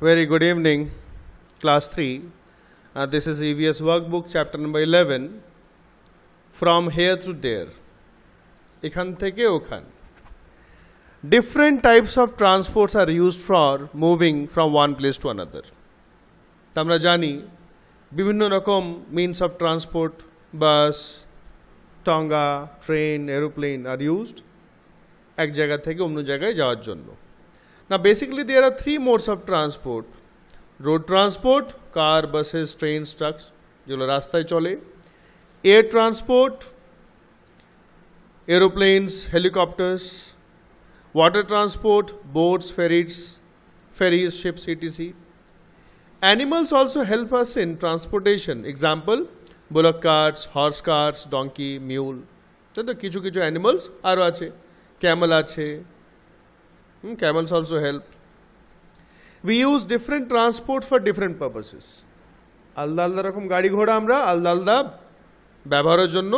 Very good evening, class 3. Uh, this is EVS workbook, chapter number 11. From here to there. Ekhan theke okhan. Different types of transports are used for moving from one place to another. Tamra Jani, বিভিন্ন রকম means of transport, bus, tonga, train, aeroplane are used. Ek জায়গা theke, অন্য জায়গায় যাওয়ার jonno. Now basically there are three modes of transport. Road transport, car, buses, trains, trucks, जो लोग रास्ता ही चले. Air transport, aeroplanes, helicopters. water transport, boats, ferries, ferries, ships, etc. Animals also help us in transportation. Example, bullock carts, horse carts, donkey, mule. तो तो किचु किचु animals आ रहा चे. Camel आ चे. Hmm, camels also help. We use different transport for different purposes. আলাদা আলাদা রকম গাড়ি ঘোড়া আমরা আলাদা আলাদা ব্যবহারের জন্য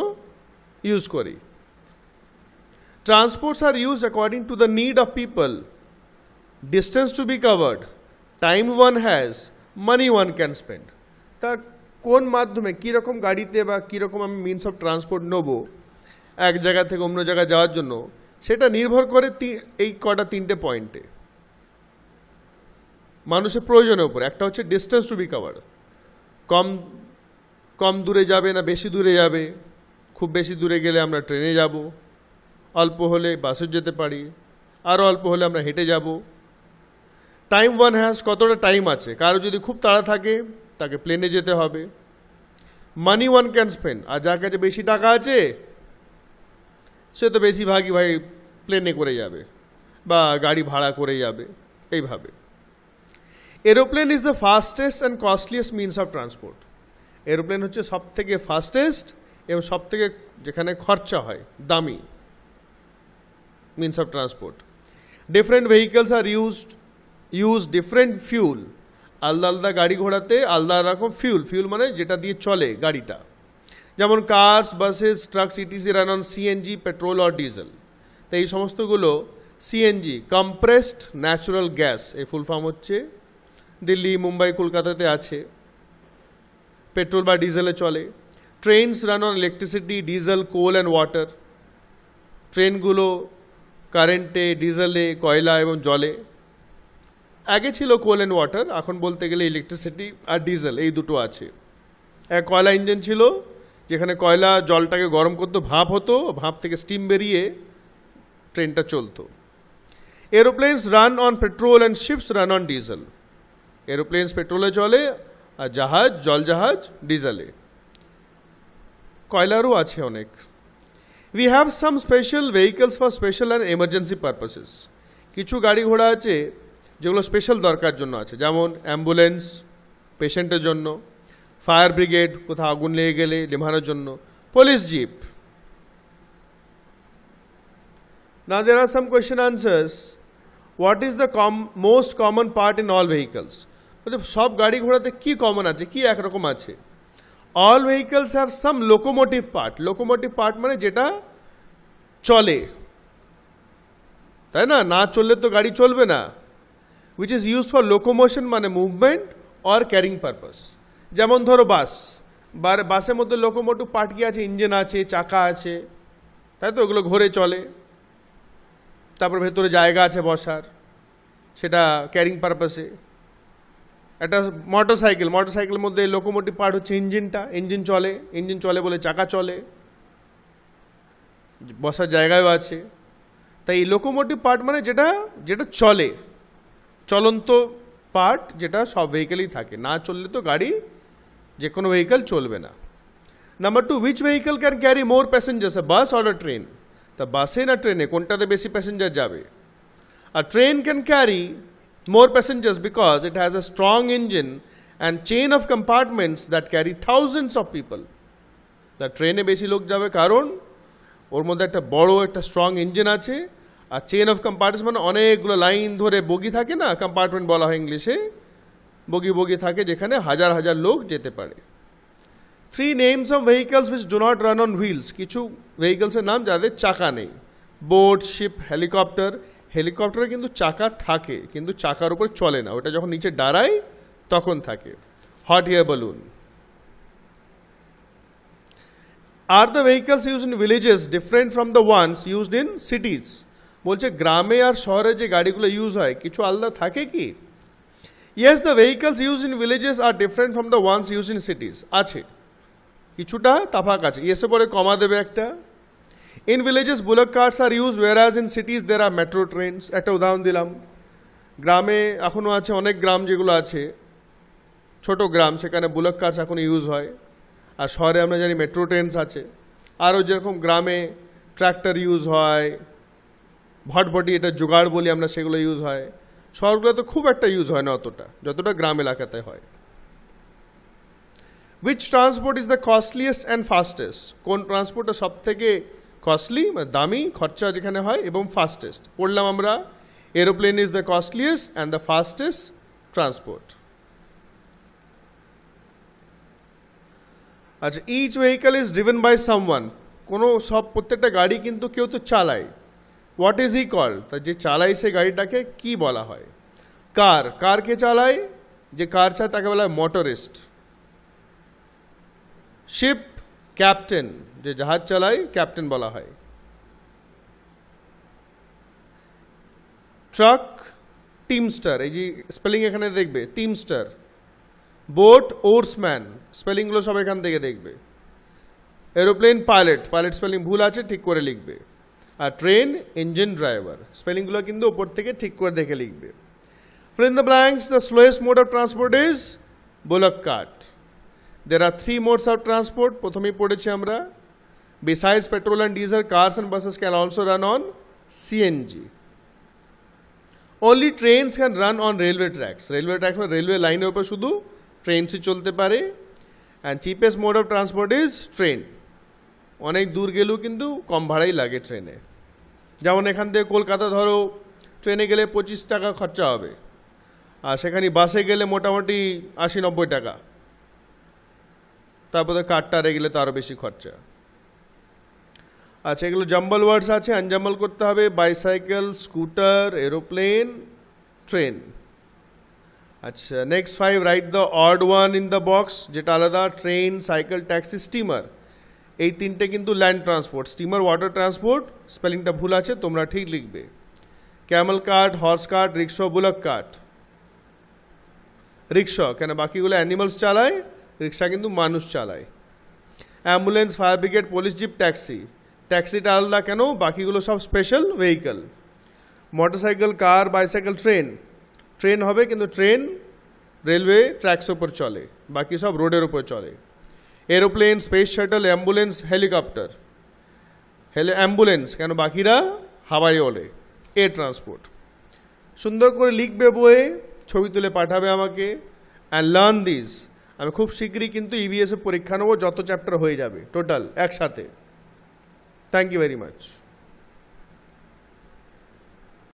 ইউজ করি ট্রান্সপোর্টস আর use according to the need of people distance to be covered time one has money one can spend তা কোন মাধ্যমে কীরকম গাড়িতে বা কীরকম আমি মিনস অফ ট্রান্সপোর্ট নেবো এক জায়গা থেকে অন্য জায়গায় যাওয়ার জন্য সেটা নির্ভর করে এই কটা তিনটে পয়েন্টে মানুষের প্রয়োজনের উপর একটা হচ্ছে ডিস্টেন্স টু বি কম কম দূরে যাবে না বেশি দূরে যাবে খুব বেশি দূরে গেলে আমরা ট্রেনে যাব অল্প হলে বাসে যেতে পারি আরও অল্প হলে আমরা হেঁটে যাব টাইম ওয়ান হ্যাজ কতটা টাইম আছে কারো যদি খুব তাড়া থাকে তাকে প্লেনে যেতে হবে মানি ওয়ান ক্যান স্পেন্ড আর যার কাছে বেশি টাকা আছে সে তো বেশিরভাগই ভাই প্লেনে করে যাবে বা গাড়ি ভাড়া করে যাবে এইভাবে aeroplane is the fastest and costliest means of transport aeroplane হচ্ছে সব থেকে ফাস্টেস্ট এবং সব থেকে যেখানে খরচা হয় দামি means of transport different vehicles আর ইউজড ইউজ ডিফারেন্ট ফিউল আলাদা আলাদা গাড়ি ঘোড়াতে আলাদা রকম ফিউল ফিউল মানে যেটা দিয়ে চলে গাড়িটা যেমন cars buses trucks etc run on CNG petrol or diesel তো এই সমস্তগুলো সিএনজি কম্প্রেসড ন্যাচুরাল গ্যাস এই ফুল ফর্ম হচ্ছে দিল্লি মুম্বাই কলকাতাতে আছে পেট্রোল বা ডিজেলে চলে trains run on electricity diesel coal and water ট্রেনগুলো কারেন্টে ডিজেলে কয়লা এবং জলে আগে ছিল কোল অ্যান্ড ওয়াটার এখন বলতে গেলে ইলেকট্রিসিটি আর ডিজেল এই দুটো আছে এক কয়লা ইঞ্জিন ছিল যেখানে কয়লা জলটাকে গরম করতো ভাপ হতো ভাপ থেকে স্টিম বেরিয়ে ট্রেনটা চলতো aeroplanes run on petrol and ships run on diesel aeroplanes পেট্রোলে চলে আর জাহাজ জল জাহাজ ডিজেলে কয়লারও আছে অনেক we have some special vehicles for special and emergency purposes কিছু গাড়ি ঘোড়া আছে যেগুলো স্পেশাল দরকার জন্য আছে যেমন অ্যাম্বুলেন্স পেশেন্টের জন্য ফায়ার ব্রিগেড কোথাও আগুন লেগে গেলে নেভানোর জন্য পুলিশ জিপ না দের আর some question answers what is the কম most common part in all vehicles মানে সব গাড়ি ঘোড়াতে কি কমন আছে কি একরকম আছে all vehicles have some locomotive part locomotive part মানে যেটা চলে তাই না না চললে তো গাড়ি চলবে না which is use for locomotion মানে মুভমেন্ট অর ক্যারিং পারপাস যেমন ধরো বাস বাসের মধ্যে লোকোমোটিভ পাটকি আছে ইঞ্জিন আছে চাকা আছে তাই তো ওগুলো ঘোরে চলে তারপর ভেতরে জায়গা আছে বসার সেটা ক্যারিং পারপাসে একটা মোটর সাইকেল মোটর সাইকেলের মধ্যে লোকোমোটিভ পার্ট হচ্ছে ইঞ্জিনটা ইঞ্জিন চলে ইঞ্জিন চলে বলে চাকা চলে বসার জায়গায়ও আছে তাই লোকোমোটিভ পার্ট মানে যেটা যেটা চলে চলন্ত পার্ট যেটা সব ভেহিকেলেই থাকে না চললে তো গাড়ি যে কোনো ভেহিকল চলবে না number two which vehicle can carry more passengers bus or train তা বাসে না ট্রেনে কোনটাতে বেশি প্যাসেঞ্জার যাবে আর train can carry more passenger because it has a strong engine and chain of compartments that carry thousands of people তা ট্রেনে বেশি লোক যাবে কারণ ওর মধ্যে একটা বড় একটা স্ট্রং ইঞ্জিন আছে আর চেন অফ কম্পার্টমেন্ট অনেকগুলো লাইন ধরে বগি থাকে না কম্পার্টমেন্ট বলা হয় ইংলিশে বগি বগি থাকে যেখানে হাজার হাজার লোক যেতে পারে three names of vehicles which do not run on wheels কিছু ভেহিকলসের নাম যাদের চাকা নেই বোট শিপ হেলিকপ্টার হেলিকপ্টারে কিন্তু চাকা থাকে কিন্তু চাকার উপর চলে না ওটা যখন নিচে দাঁড়ায় তখন থাকে হট এয়ার বালুন আর the vehicles use in villages different from the ones used in cities বলছে গ্রামে আর শহরে যে গাড়িগুলো ইউজ হয় কিছু আলাদা থাকে কি yes the vehicles use in villages are different from the ones use in cities আছে কিছুটা তাফাক আছে ইয়েসে পরে কমা দেবে একটা in villages bullock carts are use whereas in cities there are metro trains একটা উদাহরণ দিলাম গ্রামে এখনও আছে অনেক গ্রাম যেগুলো আছে ছোট গ্রাম সেখানে বুলেট কার্স এখন ইউজ হয় আর শহরে আমরা জানি মেট্রো ট্রেনস আছে আরও যেরকম গ্রামে ট্র্যাক্টর ইউজ হয় ভটভটি এটা জোগাড় বলি আমরা সেগুলো ইউজ হয় শহরগুলোতে খুব একটা ইউজ হয় না অতটা যতটা গ্রাম এলাকাতে হয় which transport is the costliest and fastest কোন ট্রান্সপোর্টটা সব থেকে কস্টলি মানে দামি খরচা যেখানে হয় এবং ফাস্টেস্ট পড়লাম আমরা aeroplane is the costliest and the fastest transport আচ্ছা each vehicle is driven by someone কোনো সব প্রত্যেকটা গাড়ি কিন্তু কেউ তো চালায় হোয়াট ইজ হি কল তা যে চালাই সে গাড়িটাকে কি বলা হয় কার কারকে চালায় যে কার চায় তাকে বলা হয় মোটরিস্ট শিপ ক্যাপ্টেন যে জাহাজ চালায় ক্যাপ্টেন বলা হয় ট্রাক টিমস্টার এই যে স্পেলিং এখানে দেখবে টিমস্টার বোট ওর্সম্যান স্পেলিংগুলো সব এখান থেকে দেখবে এরোপ্লেন পাইলট পাইলট স্পেলিং ভুল আছে ঠিক করে লিখবে আর ট্রেন ইঞ্জিন ড্রাইভার স্পেলিংগুলো কিন্তু ওপর থেকে ঠিক করে দেখে লিখবে fill in the blanks the slowest mode of transport is bullock cart there are three modes of transport প্রথমেই পড়েছি আমরা besides petrol and diesel cars and buses can also run on CNG only trains can run on railway tracks railway tracks में railway line के ऊपर शुद्ध train से चलते and cheapest mode of transport is train অনেক দূর গেলেও কিন্তু কম ভাড়াই লাগে ট্রেনে যেমন এখান থেকে কলকাতা ধরো ট্রেনে গেলে পঁচিশ টাকা খরচা হবে আর সেখানে বাসে গেলে মোটামুটি আশি নব্বই টাকা তারপরে কারটারে গেলে তো আরও বেশি খরচা আচ্ছা এগুলো জম্বল ওয়ার্ডস আছে আনজাম্বল করতে হবে বাইসাইকেল স্কুটার এরোপ্লেন ট্রেন আচ্ছা next five write the odd one in the box যেটা আলাদা ট্রেন সাইকেল ট্যাক্সি স্টিমার এই তিনটে কিন্তু land transport steamer water transport স্পেলিংটা ভুল আছে তোমরা ঠিক লিখবে camel cart horse cart rickshaw bullock cart rickshaw কেন বাকিগুলো অ্যানিমালস চালায় রিক্সা কিন্তু মানুষ চালায় ambulance fire brigade police jeep taxi ট্যাক্সিটা আলাদা কেন বাকিগুলো সব special vehicle motorcycle car bicycle train train হবে কিন্তু ট্রেন রেলওয়ে ট্র্যাক্স ওপর চলে বাকি সব রোডের ওপর চলে aeroplane space shuttle ambulance helicopter হেলে অ্যাম্বুলেন্স কেন বাকিরা হাওয়াই ওলে এয়ার ট্রান্সপোর্ট সুন্দর করে লিখবে বইয়ে ছবি তুলে পাঠাবে আমাকে অ্যান্ড লার্ন দিস আমি খুব শীঘ্রই কিন্তু ইবিএসএ e পরীক্ষা নেবো যত চ্যাপ্টার হয়ে যাবে টোটাল একসাথে থ্যাংক ইউ ভেরি মাচ